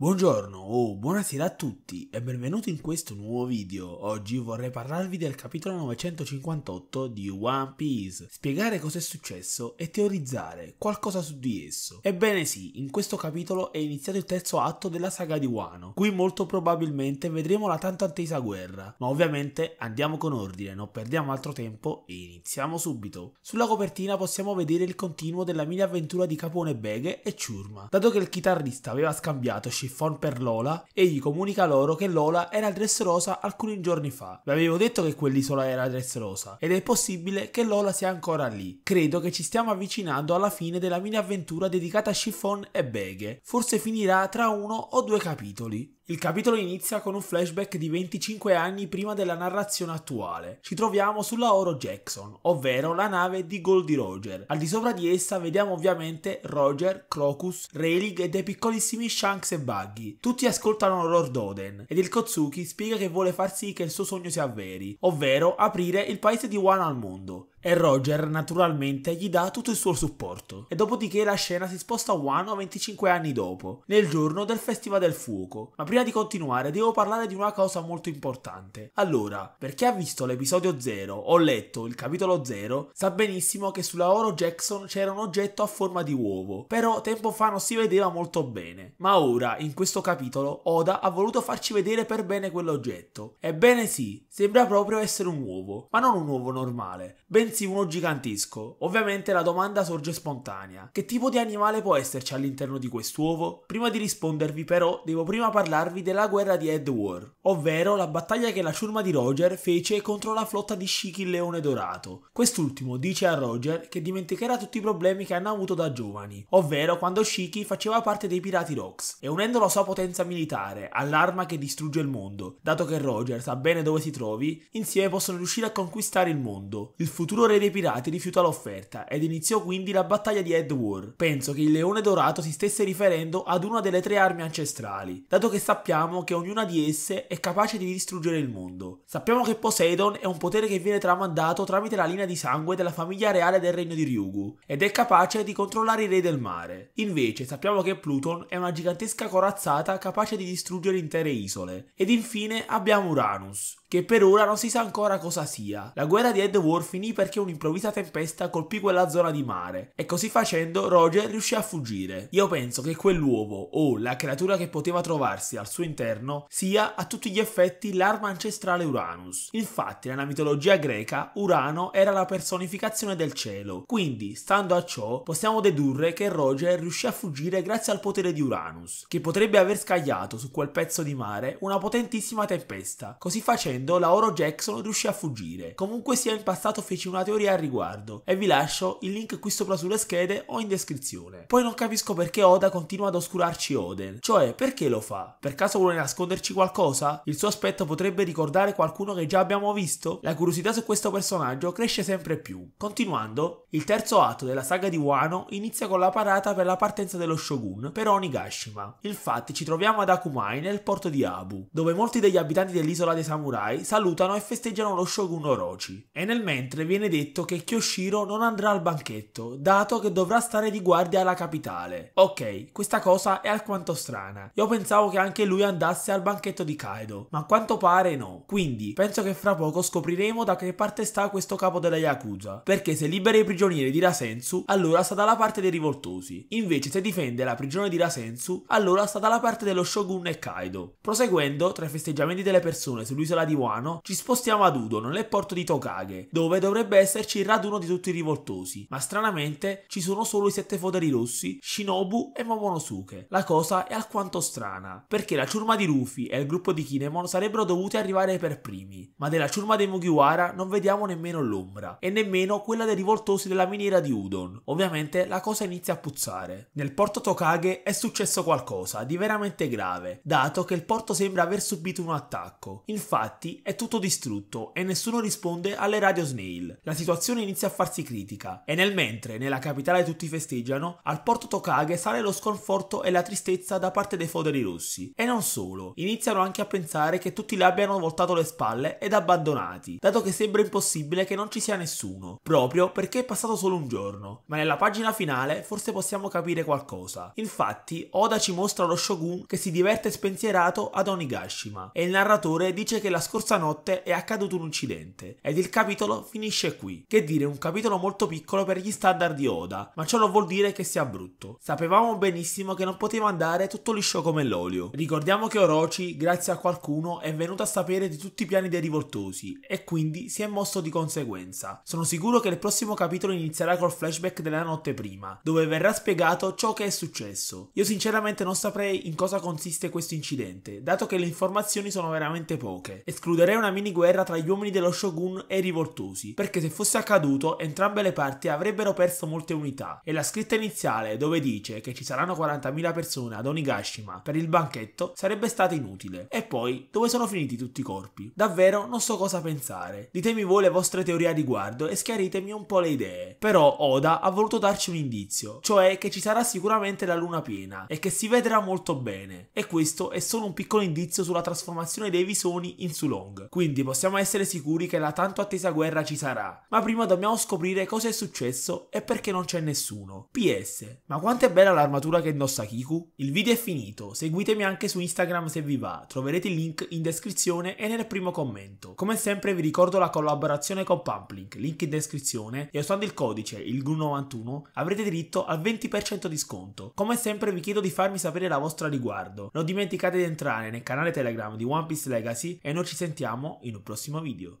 Buongiorno o oh, buonasera a tutti e benvenuti in questo nuovo video. Oggi vorrei parlarvi del capitolo 958 di One Piece, spiegare cosa è successo e teorizzare qualcosa su di esso. Ebbene sì, in questo capitolo è iniziato il terzo atto della saga di Wano. Qui molto probabilmente vedremo la tanto attesa guerra, ma ovviamente andiamo con ordine, non perdiamo altro tempo e iniziamo subito. Sulla copertina possiamo vedere il continuo della mini avventura di Capone Beghe e Ciurma. Dato che il chitarrista aveva scambiato Chiffon per Lola e gli comunica loro che Lola era a Dressrosa alcuni giorni fa. Vi avevo detto che quell'isola era a Dressrosa ed è possibile che Lola sia ancora lì. Credo che ci stiamo avvicinando alla fine della mini avventura dedicata a Chiffon e Beghe. Forse finirà tra uno o due capitoli. Il capitolo inizia con un flashback di 25 anni prima della narrazione attuale. Ci troviamo sulla Oro Jackson, ovvero la nave di Goldie Roger. Al di sopra di essa vediamo ovviamente Roger, Crocus, Relig e dei piccolissimi Shanks e Buggy. Tutti ascoltano Lord Oden ed il Kotsuki spiega che vuole far sì che il suo sogno sia veri, ovvero aprire il paese di One al mondo e Roger naturalmente gli dà tutto il suo supporto. E dopodiché la scena si sposta a Wano 25 anni dopo, nel giorno del Festival del Fuoco. Ma prima di continuare devo parlare di una cosa molto importante. Allora, per chi ha visto l'episodio 0 o letto il capitolo 0, sa benissimo che sulla Oro Jackson c'era un oggetto a forma di uovo, però tempo fa non si vedeva molto bene. Ma ora, in questo capitolo, Oda ha voluto farci vedere per bene quell'oggetto. Ebbene sì, sembra proprio essere un uovo, ma non un uovo normale, bensì pensi uno gigantesco? Ovviamente la domanda sorge spontanea. Che tipo di animale può esserci all'interno di quest'uovo? Prima di rispondervi però devo prima parlarvi della guerra di Ed War, ovvero la battaglia che la ciurma di Roger fece contro la flotta di Shiki il Leone Dorato. Quest'ultimo dice a Roger che dimenticherà tutti i problemi che hanno avuto da giovani, ovvero quando Shiki faceva parte dei Pirati Rocks, e unendo la sua potenza militare all'arma che distrugge il mondo, dato che Roger sa bene dove si trovi, insieme possono riuscire a conquistare il mondo, il futuro futuro re dei pirati rifiuta l'offerta ed iniziò quindi la battaglia di Ed War. Penso che il leone dorato si stesse riferendo ad una delle tre armi ancestrali, dato che sappiamo che ognuna di esse è capace di distruggere il mondo. Sappiamo che Poseidon è un potere che viene tramandato tramite la linea di sangue della famiglia reale del regno di Ryugu ed è capace di controllare i re del mare. Invece sappiamo che Pluton è una gigantesca corazzata capace di distruggere intere isole. Ed infine abbiamo Uranus, che per ora non si sa ancora cosa sia. La guerra di Ed War finì perché perché un'improvvisa tempesta colpì quella zona di mare e così facendo Roger riuscì a fuggire. Io penso che quell'uovo o la creatura che poteva trovarsi al suo interno sia a tutti gli effetti l'arma ancestrale Uranus. Infatti nella mitologia greca Urano era la personificazione del cielo, quindi stando a ciò possiamo dedurre che Roger riuscì a fuggire grazie al potere di Uranus, che potrebbe aver scagliato su quel pezzo di mare una potentissima tempesta. Così facendo Lauro Jackson riuscì a fuggire. Comunque sia in passato fece una una teoria al riguardo e vi lascio il link qui sopra sulle schede o in descrizione. Poi non capisco perché Oda continua ad oscurarci Oden, cioè perché lo fa? Per caso vuole nasconderci qualcosa? Il suo aspetto potrebbe ricordare qualcuno che già abbiamo visto? La curiosità su questo personaggio cresce sempre più. Continuando, il terzo atto della saga di Wano inizia con la parata per la partenza dello Shogun per Onigashima. Infatti ci troviamo ad Akumai nel porto di Abu, dove molti degli abitanti dell'isola dei samurai salutano e festeggiano lo Shogun Orochi. E nel mentre viene detto che Kyoshiro non andrà al banchetto, dato che dovrà stare di guardia alla capitale. Ok, questa cosa è alquanto strana. Io pensavo che anche lui andasse al banchetto di Kaido, ma a quanto pare no. Quindi, penso che fra poco scopriremo da che parte sta questo capo della Yakuza, perché se libera i prigionieri di Rasensu, allora sta dalla parte dei rivoltosi. Invece se difende la prigione di Rasensu, allora sta dalla parte dello Shogun e Kaido. Proseguendo, tra i festeggiamenti delle persone sull'isola di Wano, ci spostiamo ad Udo, nel porto di Tokage, dove dovrebbe esserci il raduno di tutti i rivoltosi, ma stranamente ci sono solo i sette foderi rossi, Shinobu e Momonosuke. La cosa è alquanto strana, perché la ciurma di Rufy e il gruppo di Kinemon sarebbero dovuti arrivare per primi, ma della ciurma dei Mugiwara non vediamo nemmeno l'ombra, e nemmeno quella dei rivoltosi della miniera di Udon. Ovviamente la cosa inizia a puzzare. Nel porto Tokage è successo qualcosa di veramente grave, dato che il porto sembra aver subito un attacco. Infatti è tutto distrutto e nessuno risponde alle radio Snail la situazione inizia a farsi critica e nel mentre nella capitale tutti festeggiano, al porto Tokage sale lo sconforto e la tristezza da parte dei foderi russi. E non solo, iniziano anche a pensare che tutti le abbiano voltato le spalle ed abbandonati, dato che sembra impossibile che non ci sia nessuno, proprio perché è passato solo un giorno. Ma nella pagina finale forse possiamo capire qualcosa. Infatti, Oda ci mostra lo shogun che si diverte spensierato ad Onigashima e il narratore dice che la scorsa notte è accaduto un incidente ed il capitolo finisce finisce qui. Che dire, un capitolo molto piccolo per gli standard di Oda, ma ciò non vuol dire che sia brutto. Sapevamo benissimo che non poteva andare tutto liscio come l'olio. Ricordiamo che Orochi, grazie a qualcuno, è venuto a sapere di tutti i piani dei rivoltosi e quindi si è mosso di conseguenza. Sono sicuro che il prossimo capitolo inizierà col flashback della notte prima, dove verrà spiegato ciò che è successo. Io sinceramente non saprei in cosa consiste questo incidente, dato che le informazioni sono veramente poche. Escluderei una mini guerra tra gli uomini dello Shogun e i rivoltosi, perché perché se fosse accaduto entrambe le parti avrebbero perso molte unità e la scritta iniziale dove dice che ci saranno 40.000 persone ad Onigashima per il banchetto sarebbe stata inutile. E poi dove sono finiti tutti i corpi? Davvero non so cosa pensare. Ditemi voi le vostre teorie a riguardo e schiaritemi un po' le idee. Però Oda ha voluto darci un indizio, cioè che ci sarà sicuramente la luna piena e che si vedrà molto bene. E questo è solo un piccolo indizio sulla trasformazione dei visoni in Sulong. Quindi possiamo essere sicuri che la tanto attesa guerra ci sarà ma prima dobbiamo scoprire cosa è successo e perché non c'è nessuno. PS, ma quanto è bella l'armatura che indossa Kiku? Il video è finito, seguitemi anche su Instagram se vi va, troverete il link in descrizione e nel primo commento. Come sempre vi ricordo la collaborazione con Pumplink, link in descrizione, e usando il codice il 91 avrete diritto al 20% di sconto. Come sempre vi chiedo di farmi sapere la vostra riguardo, non dimenticate di entrare nel canale Telegram di One Piece Legacy e noi ci sentiamo in un prossimo video.